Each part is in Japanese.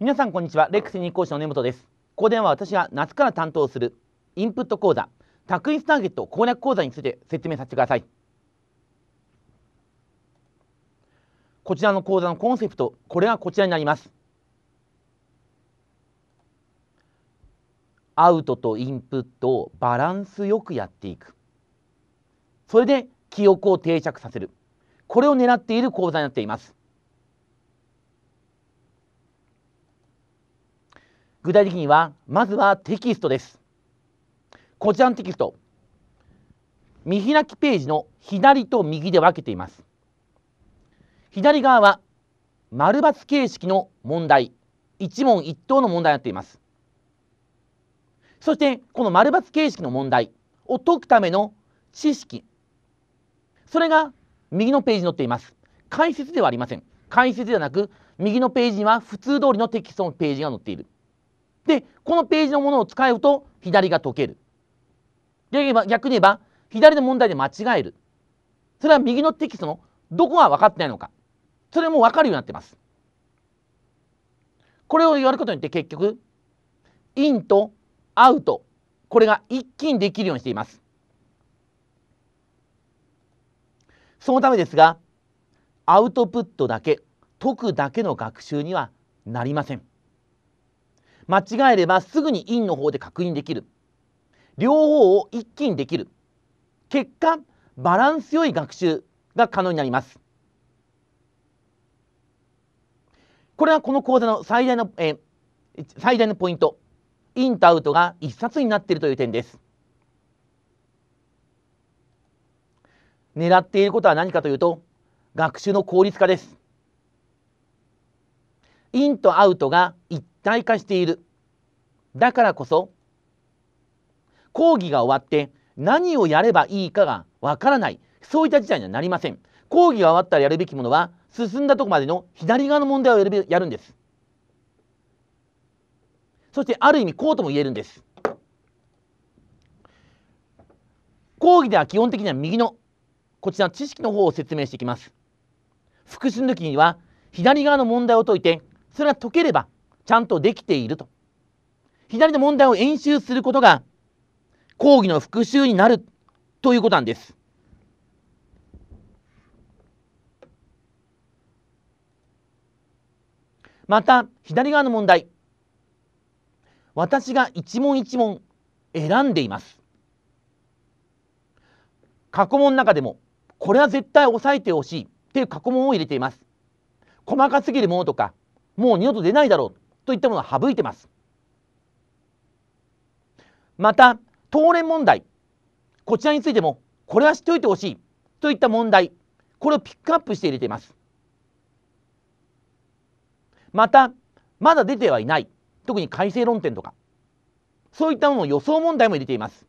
皆さんこんにちはレックスニ講師の根本ですここでは私が夏から担当するインプット講座タクインスターゲット攻略講座について説明させてくださいこちらの講座のコンセプトこれがこちらになりますアウトとインプットをバランスよくやっていくそれで記憶を定着させるこれを狙っている講座になっています具体的にはまずはテキストですこちらのテキスト見開きページの左と右で分けています左側は丸抜形式の問題一問一答の問題になっていますそしてこの丸抜形式の問題を解くための知識それが右のページに載っています解説ではありません解説ではなく右のページには普通通りのテキストのページが載っているでこのページのものを使うと左が解けるで逆に言えば左の問題で間違えるそれは右のテキストのどこが分かってないのかそれも分かるようになってますこれをやることによって結局インとアウトこれが一気にできるようにしていますそのためですがアウトプットだけ解くだけの学習にはなりません。間違えればすぐに陰の方で確認できる両方を一気にできる結果バランス良い学習が可能になりますこれはこの講座の最大の、え最大のポイントインとアウトが一冊になっているという点です狙っていることは何かというと学習の効率化ですインとアウトが一体化しているだからこそ講義が終わって何をやればいいかがわからないそういった事態にはなりません講義が終わったらやるべきものは進んだとこまでの左側の問題をやるやるんですそしてある意味こうとも言えるんです講義では基本的には右のこちら知識の方を説明していきます復習の時には左側の問題を解いてそれが解ければちゃんとできていると。左の問題を演習することが講義の復習になるということなんです。また左側の問題私が一問一問選んでいます過去問の中でもこれは絶対押さえてほしいっていう過去問を入れています細かすぎるものとかもう二度と出ないだろうといったものを省いてますまた当連問題こちらについてもこれは知っておいてほしいといった問題これをピックアップして入れていますまたまだ出てはいない特に改正論点とかそういったものの予想問題も入れています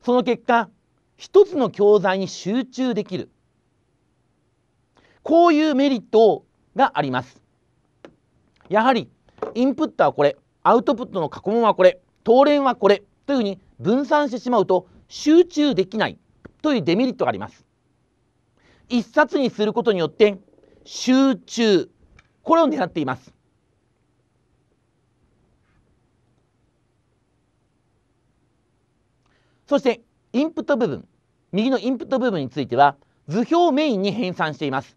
その結果一つの教材に集中できるこういうメリットをがありますやはりインプットはこれアウトプットの過去問はこれ当練はこれというふうに分散してしまうと集中できないというデメリットがあります一冊にすることによって集中これを狙っていますそしてインプット部分右のインプット部分については図表メインに編纂しています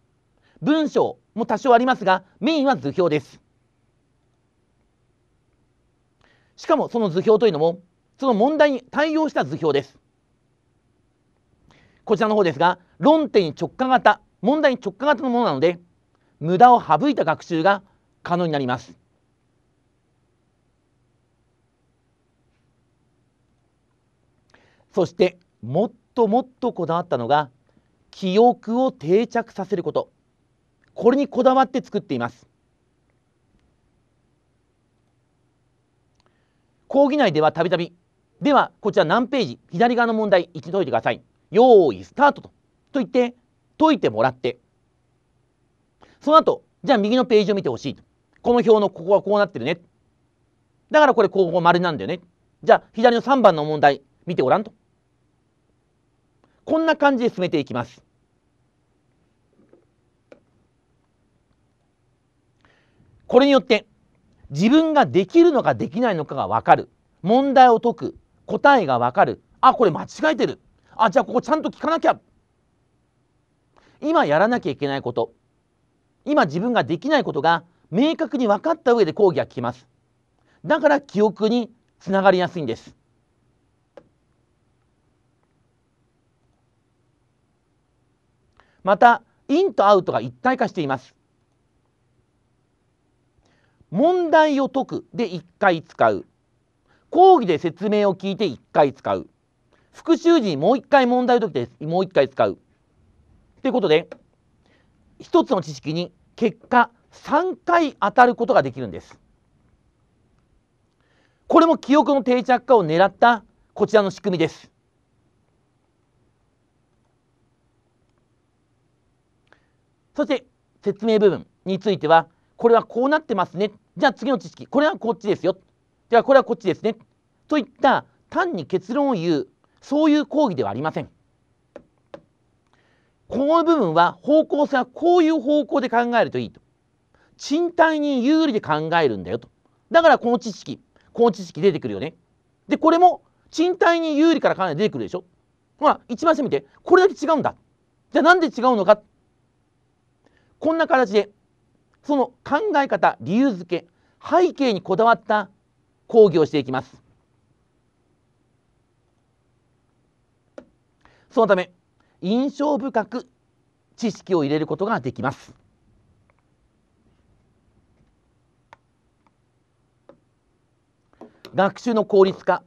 文章も多少ありますがメインは図表ですしかもその図表というのもその問題に対応した図表ですこちらの方ですが論点直下型問題直下型のものなので無駄を省いた学習が可能になりますそしてもっともっとこだわったのが記憶を定着させることこれにこだわって作っています講義内ではたびたびではこちら何ページ左側の問題一度解いてください用意スタートとと言って解いてもらってその後じゃあ右のページを見てほしいこの表のここはこうなってるねだからこれここ丸なんだよねじゃあ左の3番の問題見てごらんとこんな感じで進めていきますこれによって自分ができるのかできないのかが分かる問題を解く答えが分かるあこれ間違えてるあじゃあここちゃんと聞かなきゃ今やらなきゃいけないこと今自分ができないことが明確に分かった上で講義が聞きますだから記憶につながりやすいんですまたインとアウトが一体化しています問題を解くで1回使う講義で説明を聞いて1回使う復習時にもう1回問題を解くでもう1回使うということで1つの知識に結果3回当たることができるんですこれも記憶の定着化を狙ったこちらの仕組みですそして説明部分についてはこれはこうなってますねじゃあ次の知識これはこっちですよじゃあこれはこっちですねといった単に結論を言うそういう講義ではありませんこの部分は方向性はこういう方向で考えるといいと賃貸に有利で考えるんだよとだからこの知識この知識出てくるよねでこれも賃貸に有利から考えて出てくるでしょほら、一番下見てこれだけ違うんだじゃあなんで違うのかこんな形でその考え方理由付け背景にこだわった講義をしていきますそのため印象深く知識を入れることができます学習の効率化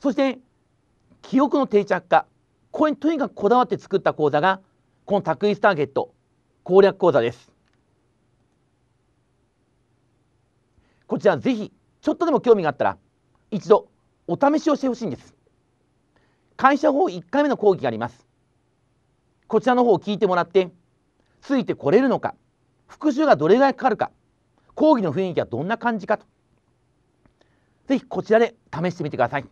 そして記憶の定着化これにとにかくこだわって作った講座がこの卓一ターゲット攻略講座ですこちらぜひちょっとでも興味があったら一度お試しをしてほしいんです会社法1回目の講義がありますこちらの方を聞いてもらってついてこれるのか復習がどれぐらいかかるか講義の雰囲気はどんな感じかとぜひこちらで試してみてください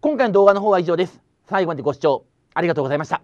今回の動画の方は以上です最後までご視聴ありがとうございました